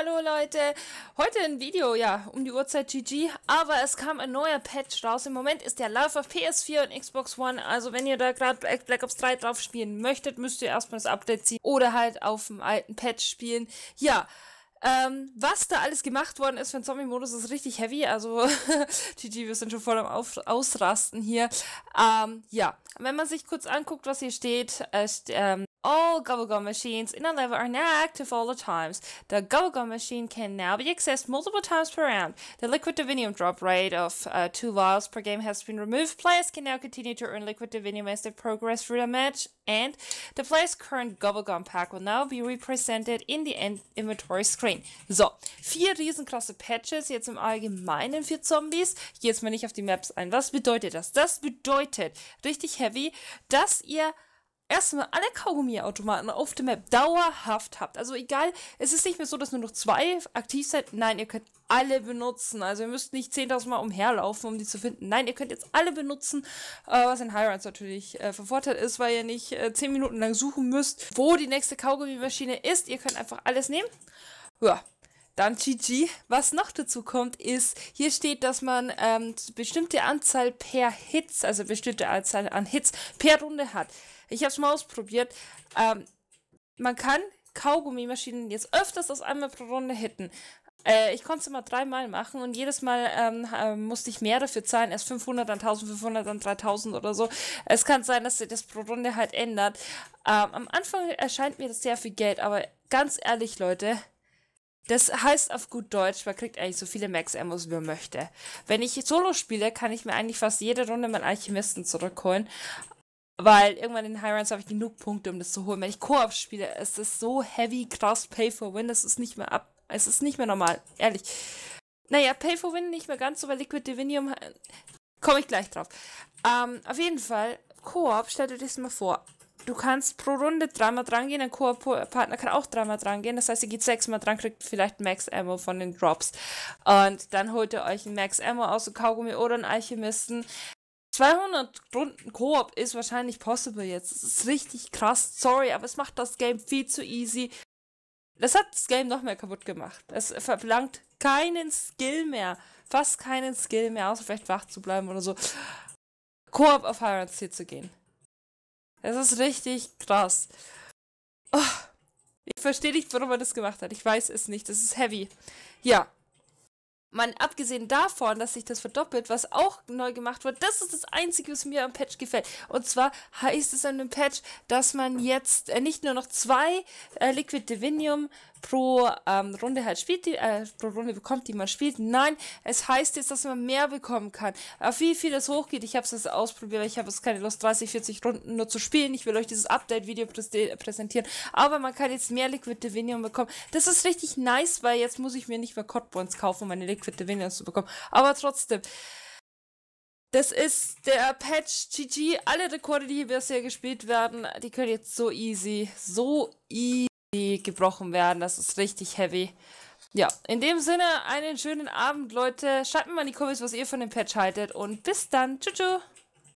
hallo Leute. Heute ein Video, ja, um die Uhrzeit GG, aber es kam ein neuer Patch raus. Im Moment ist der live auf PS4 und Xbox One, also wenn ihr da gerade Black Ops 3 drauf spielen möchtet, müsst ihr erstmal das Update ziehen oder halt auf dem alten Patch spielen. Ja, ähm, was da alles gemacht worden ist für den Zombie-Modus ist richtig heavy. Also, GG, wir sind schon voll am Auf Ausrasten hier. Ähm, ja, wenn man sich kurz anguckt, was hier steht, äh, ähm, All Gobblegum machines in a level are now active all the times. The Gobblegum machine can now be accessed multiple times per round. The liquid divinium drop rate of uh, 2 vials per game has been removed. Players can now continue to earn liquid divinium as they progress through the match, and the player's current Gobblegum pack will now be represented in the End Inventory Screen. So, vier riesengroße Patches jetzt im Allgemeinen für Zombies. jetzt mal nicht auf die Maps ein. Was bedeutet das? Das bedeutet richtig heavy, dass ihr erstmal alle Kaugummiautomaten auf der Map dauerhaft habt. Also egal, es ist nicht mehr so, dass nur noch zwei aktiv seid. Nein, ihr könnt alle benutzen. Also ihr müsst nicht 10.000 Mal umherlaufen, um die zu finden. Nein, ihr könnt jetzt alle benutzen, äh, was in Highlands natürlich äh, vervorteilt ist, weil ihr nicht äh, 10 Minuten lang suchen müsst, wo die nächste Kaugummimaschine ist. Ihr könnt einfach alles nehmen. Ja, dann GG. Was noch dazu kommt, ist, hier steht, dass man ähm, bestimmte Anzahl per Hits, also bestimmte Anzahl an Hits per Runde hat. Ich habe es mal ausprobiert. Ähm, man kann Kaugummi-Maschinen jetzt öfters aus einmal pro Runde hitten. Äh, ich konnte es immer dreimal machen und jedes Mal ähm, musste ich mehr dafür zahlen. Erst 500, dann 1500, dann 3000 oder so. Es kann sein, dass sich das pro Runde halt ändert. Ähm, am Anfang erscheint mir das sehr viel Geld, aber ganz ehrlich, Leute, das heißt auf gut Deutsch, man kriegt eigentlich so viele Max-Ammos, wie man möchte. Wenn ich Solo spiele, kann ich mir eigentlich fast jede Runde meinen Alchemisten zurückholen. Weil irgendwann in High Runs habe ich genug Punkte, um das zu holen. Wenn ich Koop spiele, ist das so heavy, krass, Pay for Win, das ist nicht mehr ab. Es ist nicht mehr normal, ehrlich. Naja, Pay for Win nicht mehr ganz, so, weil Liquid Divinium äh, komme ich gleich drauf. Ähm, auf jeden Fall, Koop, stell dir das mal vor du kannst pro Runde dreimal dran gehen, ein Koop-Partner kann auch dreimal dran gehen. Das heißt, ihr geht sechsmal dran, kriegt vielleicht Max Ammo von den Drops. Und dann holt ihr euch ein Max Ammo aus dem Kaugummi oder einen Alchemisten. 200 Runden Koop ist wahrscheinlich possible jetzt. Es ist richtig krass. Sorry, aber es macht das Game viel zu easy. Das hat das Game noch mehr kaputt gemacht. Es verlangt keinen Skill mehr. Fast keinen Skill mehr, außer vielleicht wach zu bleiben oder so. Koop auf Hyrans Ziel zu gehen. Es ist richtig krass. Oh, ich verstehe nicht, warum man das gemacht hat. Ich weiß es nicht. Das ist heavy. Ja. Man, abgesehen davon, dass sich das verdoppelt, was auch neu gemacht wird, das ist das Einzige, was mir am Patch gefällt. Und zwar heißt es an dem Patch, dass man jetzt äh, nicht nur noch zwei äh, Liquid Divinium pro ähm, Runde halt spielt, die, äh, pro Runde bekommt, die man spielt. Nein, es heißt jetzt, dass man mehr bekommen kann. Auf wie viel das hochgeht, ich habe es jetzt ausprobiert, ich habe jetzt keine Lust, 30, 40 Runden nur zu spielen. Ich will euch dieses Update-Video prä präsentieren. Aber man kann jetzt mehr Liquid Divinium bekommen. Das ist richtig nice, weil jetzt muss ich mir nicht mehr Codbonds kaufen, um meine Liquid Divinium zu bekommen. Aber trotzdem. Das ist der Patch GG. Alle Rekorde, die hier bisher gespielt werden, die können jetzt so easy, so easy die gebrochen werden. Das ist richtig heavy. Ja, in dem Sinne, einen schönen Abend, Leute. Schreibt mir mal in die Kommis, was ihr von dem Patch haltet. Und bis dann. Tschüss.